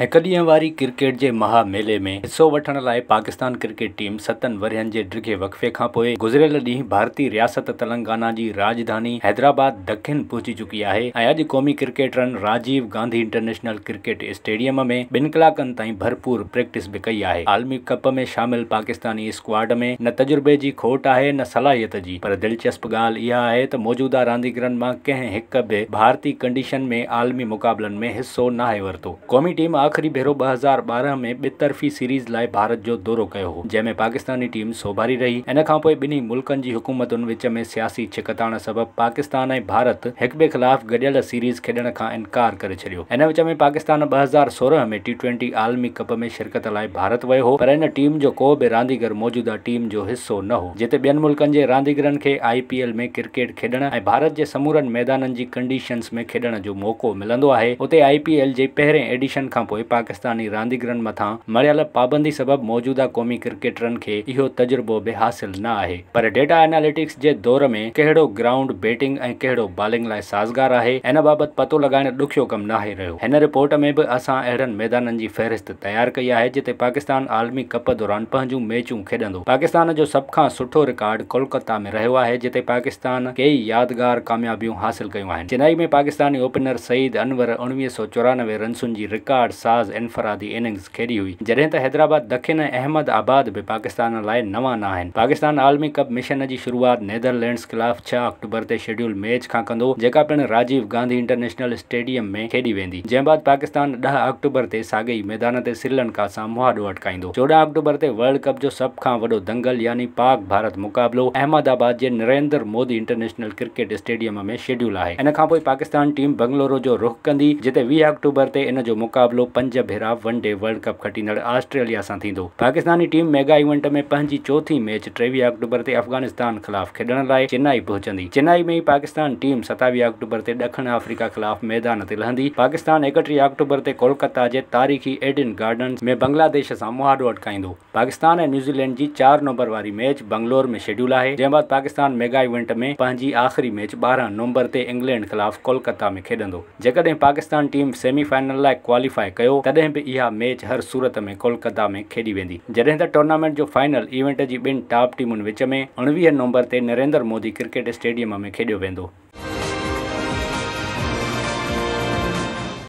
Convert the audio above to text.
हैकलीअ वारी क्रिकेट के महा मेले में हिस्सों वन लाइ पाकिस्तान क्रिकेट टीम सतन वरहन के डिघे वक़फ़े का गुजरियल गुज़िरियल भारतीय रियासत तेलंगाना की राजधानी हैदराबाद दखिन पहुंची चुकी है अज क़ौमी क्रिकेटरनि Rajiv Gandhi international cricket stadium में बिन कलाक भरपूर प्रैक्टिस भी कई है आलमी कप में शामिल पाकिस्तानी स्क्वाड में न तजुर्बे की खोट है न सलाहियत की पर दिलचस्प गाल है तो मौजूदा रांदीगर में कें एक भी भारतीय कंडीशन में आलमी मुकाबल में हिस्सों ना वरतो क़ौमी टीम आख़िरी भेरो ॿ हज़ार ॿारहं में ॿितर्फ़ी सीरीज़ लाइ भारत जो दौरो कयो हो जंहिंमें पाकिस्तानी टीम सोभारी रही हिन खां पोइ ॿिन्ही मुल्कनि जी हुकूमतुनि विच में सियासी छिकताण सबब पाकिस्तान ऐं भारत हिक ॿिए ख़िलाफ़ु गॾियल सीरीज़ खेॾण खां इनकार करे छॾियो इन विच में पाकिस्तान ॿ हज़ार सोरहं में टी ट्वेंटी आलमी कप में शिरकत लाइ भारत वियो हो पर हिन टीम जो को बि रांदीगर मौजूदा टीम जो हिसो न हो जिते ॿियनि मुल्कनि जे रांदीगरनि खे आई पी एल में क्रिकेट खेॾण ऐं भारत जे समूरनि मैदाननि जी कंडीशन्स में खेॾण जो मौक़ो मिलंदो आहे उते आई पी एल जे पहिरें एडिशन खां पोइ पाकिस्तानी न आहे रहियो हिन रिपोर्ट में बि असां अहिड़नि मैदाननि जी फ़हिरिस्त तयारु कई आहे जिते पाकिस्तान आलमी कप दौरान पंहिंजूं मैचूं खेॾंदो पाकिस्तान जो सभ खां सुठो रिकॉर्ड कोलकाता में रहियो आहे जिते पाकिस्तान कई यादगार कामयाबियूं हासिल कयूं आहिनि चेन्नई में पाकिस्तानी ओपनर सईद अनवर सौ चोरानवे रन्सुनि साज़ इनफ़रादी इनिंग्स खेॾी हुई जॾहिं त हैदराबाद ॾखिण अहमद आबाद बि पाकिस्तान लाइ नवाना आहिनि पाकिस्तान आलमी कप मिशन जी शुरूआति नैदरलैंड्स ख़िलाफ़ छह अक्टूबर ते शेड्यूल मैच खां कंदो जेका पिणु राजीव गांधी इंटरनेशनल स्टेडियम में खेॾी वेंदी जंहिं बाद पाकिस्तान ॾह अक्टूबर ते साॻे ई मैदान ते श्रीलंका सां मुआड अटकाईंदो चोॾहं अक्टूबर ते वर्ल्ड कप जो सभु खां वॾो दंगल यानी पाक भारत मुक़ाबिलो अहमदाबाद जे Narendra Modi international cricket stadium में शेड्यूल आहे इन खां पोइ पाकिस्तान टीम बंगलोरू जो रुख कंदी जिते वीह अक्टूबर ते इन जो मुक़ाबिलो पंज भेरा वन डे वर्ल्ड कप खटींदड़ ऑस्ट्रेलिया सां थींदो पाकिस्तानी टीम मेगा इवेंट में पंहिंजी चौथी मैच टेवीह अक्टूबर ते अफगानिस्तान ख़िलाफ़ु खेॾण लाइ चेन्नई पहुचंदी चेन्नई में ई पाकिस्तान टीम सतावीह अक्टूबर ते ॾखिण अफ्रीका ख़िलाफ़ु मैदान ते लहंदी पाकिस्तान एकटीह अक्टूबर ते कोलकाता जे तारीख़ी एडिन गार्डन में बंग्लादेश सां मुहाडो अटकाईंदो पाकिस्तान ऐं न्यूज़ीलैंड जी चार नंबर वारी मैच बंगलोर में शेड्यूल आहे जंहिं बाद पाकिस्तान मेगा इवेंट में पंहिंजी आख़िरी मैच ॿारहं नवंबर ते इंग्लैंड ख़िलाफ़ु कोलकाता में खेॾंदो जेकॾहिं पाकिस्तान टीम सेमीफाइनल लाइ क्वालिफाई कयो तॾहिं बि इहा मैच हर सूरत में कोलकाता में खेॾी वेंदी जॾहिं त टूर्नामेंट जो फाइनल इवेंट जी ॿिनि टॉप टीमुनि विच में उणिवीह नवंबर ते नरेंद्र मोदी क्रिकेट स्टेडियम में खेॾियो वेंदो